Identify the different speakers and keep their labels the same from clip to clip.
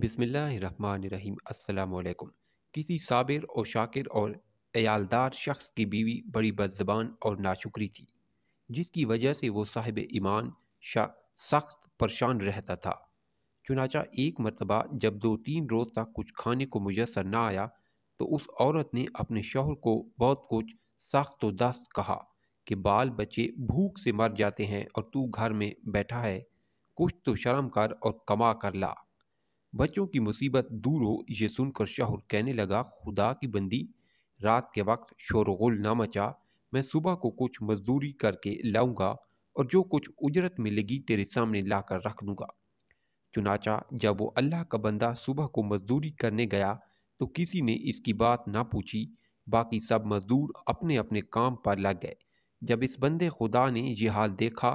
Speaker 1: बिसमीम् अल्लाम किसी साबिर और शाकिर और अयालदार शख्स की बीवी बड़ी बदजबान और नाशुक्री थी जिसकी वजह से वो साहिब ईमान सख्त परेशान रहता था चुनाचा एक मरतबा जब दो तीन रोज़ तक कुछ खाने को मुयसर ना आया तो उस औरत ने अपने शोहर को बहुत कुछ सख्त व दस्त कहा कि बाल बच्चे भूख से मर जाते हैं और तू घर में बैठा है कुछ तो शर्म कर और कमा कर ला बच्चों की मुसीबत दूर हो ये सुनकर शाहर कहने लगा खुदा की बंदी रात के वक्त शोरगुल ना मचा मैं सुबह को कुछ मजदूरी करके लाऊंगा और जो कुछ उजरत मिलेगी तेरे सामने ला कर रख दूंगा चुनाचा जब वो अल्लाह का बंदा सुबह को मजदूरी करने गया तो किसी ने इसकी बात ना पूछी बाकी सब मजदूर अपने अपने काम पर लग गए जब इस बंदे खुदा ने यह हाल देखा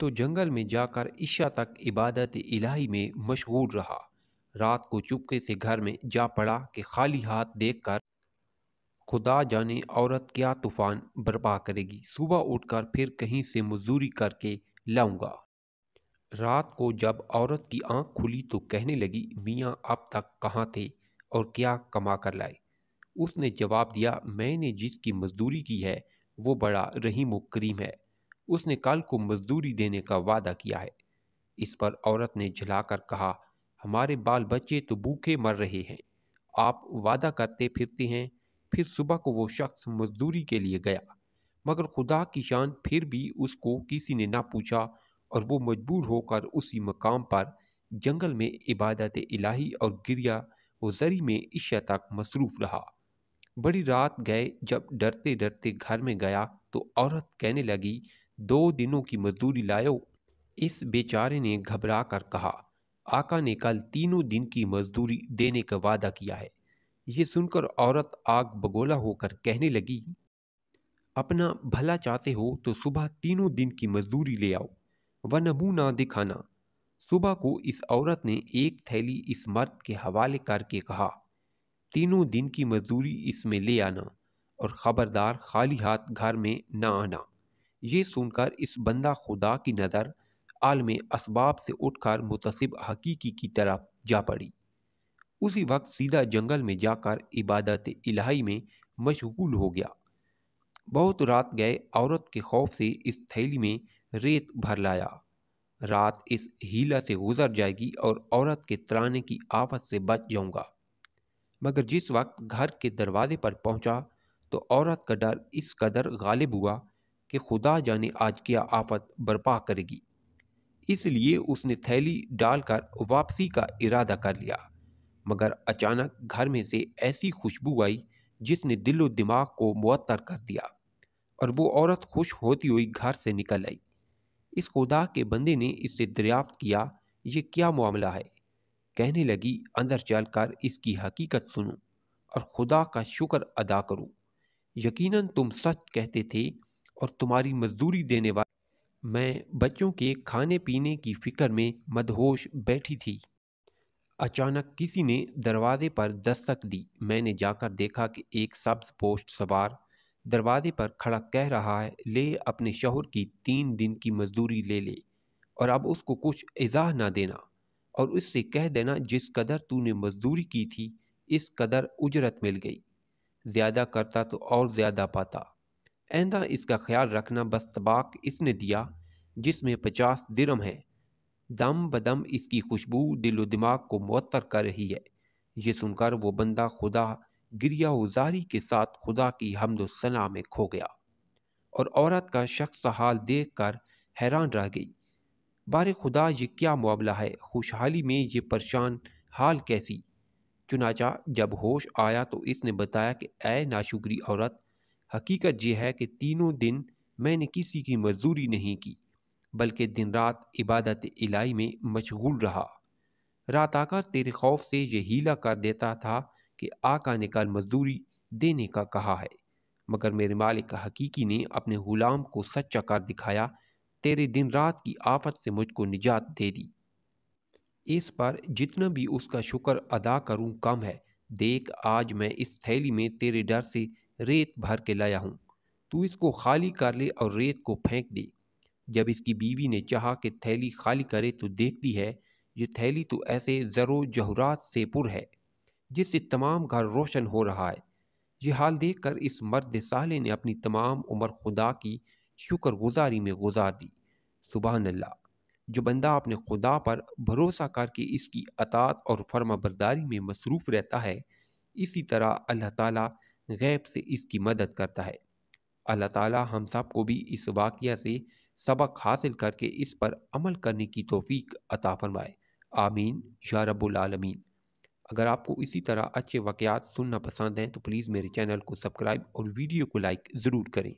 Speaker 1: तो जंगल में जाकर ईशा तक इबादत इलाही में मशहूर रहा रात को चुपके से घर में जा पड़ा कि खाली हाथ देखकर खुदा जाने औरत क्या तूफान बर्पा करेगी सुबह उठकर फिर कहीं से मजदूरी करके लाऊंगा रात को जब औरत की आंख खुली तो कहने लगी मियाँ अब तक कहाँ थे और क्या कमा कर लाए उसने जवाब दिया मैंने जिसकी मजदूरी की है वो बड़ा रहीम करीम है उसने काल को मजदूरी देने का वादा किया है इस पर औरत ने झिलाकर कहा हमारे बाल बच्चे तो भूखे मर रहे हैं आप वादा करते फिरते हैं फिर सुबह को वो शख्स मजदूरी के लिए गया मगर खुदा की शान फिर भी उसको किसी ने ना पूछा और वो मजबूर होकर उसी मकाम पर जंगल में इबादत इलाही और गिरिया जरी में इशा तक मसरूफ़ रहा बड़ी रात गए जब डरते डरते घर में गया तो औरत कहने लगी दो दिनों की मजदूरी लायो इस बेचारे ने घबरा कर कहा आका ने कल तीनों दिन की मजदूरी देने का वादा किया है ये सुनकर औरत आग बगोला होकर कहने लगी अपना भला चाहते हो तो सुबह तीनों दिन की मजदूरी ले आओ व ना दिखाना सुबह को इस औरत ने एक थैली इस मर्द के हवाले करके कहा तीनों दिन की मजदूरी इसमें ले आना और ख़बरदार खाली हाथ घर में ना आना ये सुनकर इस बंदा खुदा की नज़र आलम इसबाब से उठकर मुतसब हकीकी की तरफ जा पड़ी उसी वक्त सीधा जंगल में जाकर इबादत इलाही में मशगूल हो गया बहुत रात गए औरत के खौफ से इस थैली में रेत भर लाया रात इस हीला से गुजर जाएगी और औरत के तराने की आफत से बच जाऊंगा मगर जिस वक्त घर के दरवाजे पर पहुंचा तो औरत का डर इस कदर गालिब हुआ कि खुदा जाने आज क्या आफत बर्पा करेगी इसलिए उसने थैली डालकर वापसी का इरादा कर लिया मगर अचानक घर में से ऐसी खुशबू आई जिसने दिल और दिमाग को मुअत्तर कर दिया और वो औरत खुश होती हुई घर से निकल आई इस खुदा के बंदे ने इससे दरियाफ्त किया ये क्या मामला है कहने लगी अंदर चल कर इसकी हकीकत सुनूं और खुदा का शुक्र अदा करूं यकीनन तुम सच कहते थे और तुम्हारी मजदूरी देने वाले मैं बच्चों के खाने पीने की फ़िक्र में मदहोश बैठी थी अचानक किसी ने दरवाज़े पर दस्तक दी मैंने जाकर देखा कि एक सब्ज पोस्ट सवार दरवाज़े पर खड़ा कह रहा है ले अपने शोहर की तीन दिन की मजदूरी ले ले और अब उसको कुछ इजाह ना देना और उससे कह देना जिस कदर तूने मजदूरी की थी इस कदर उजरत मिल गई ज़्यादा करता तो और ज़्यादा पाता आइंदा इसका ख्याल रखना बस तबाक इसने दिया जिसमें पचास दिरम है दम बदम इसकी खुशबू दिलो दिमाग को मअतर कर रही है ये सुनकर वो बंदा खुदा गिरिया उजारी के साथ खुदा की हमदोसना में खो गया और औरत का शख्स हाल देख कर हैरान रह गई बार खुदा ये क्या मामला है खुशहाली में ये परेशान हाल कैसी चुनाचा जब होश आया तो इसने बताया कि ए नाशुगरी औरत हकीकत यह है कि तीनों दिन मैंने किसी की मजदूरी नहीं की बल्कि दिन रात इबादत इलाही में मशगूल रहा रात आकर तेरे खौफ से यह हीला कर देता था कि आका ने कल मजदूरी देने का कहा है मगर मेरे मालिक हकीकी ने अपने गुलाम को सच्चा कर दिखाया तेरे दिन रात की आफत से मुझको निजात दे दी इस पर जितना भी उसका शुक्र अदा करूं कम है देख आज मैं इस थैली में तेरे डर से रेत भर के लाया हूँ तू इसको खाली कर ले और रेत को फेंक दे जब इसकी बीवी ने चाहा कि थैली खाली करे तो देखती है ये थैली तो ऐसे ज़रो जहरात से पुर है जिससे तमाम घर रोशन हो रहा है ये हाल देख कर इस मर्द साले ने अपनी तमाम उम्र खुदा की शुक्रगुजारी में गुजार दी सुबह अल्लाह जो बंदा अपने खुदा पर भरोसा करके इसकी अतात और फर्मा बरदारी में मसरूफ़ रहता है इसी तरह अल्लाह ताला गैब से इसकी मदद करता है अल्लाह ताला हम सब को भी इस वाक़ से सबक हासिल करके इस पर अमल करने की तोफ़ी अता फरमाए आमीन या रबालमीन अगर आपको इसी तरह अच्छे वाक़ात सुनना पसंद हैं तो प्लीज़ मेरे चैनल को सब्सक्राइब और वीडियो को लाइक ज़रूर करें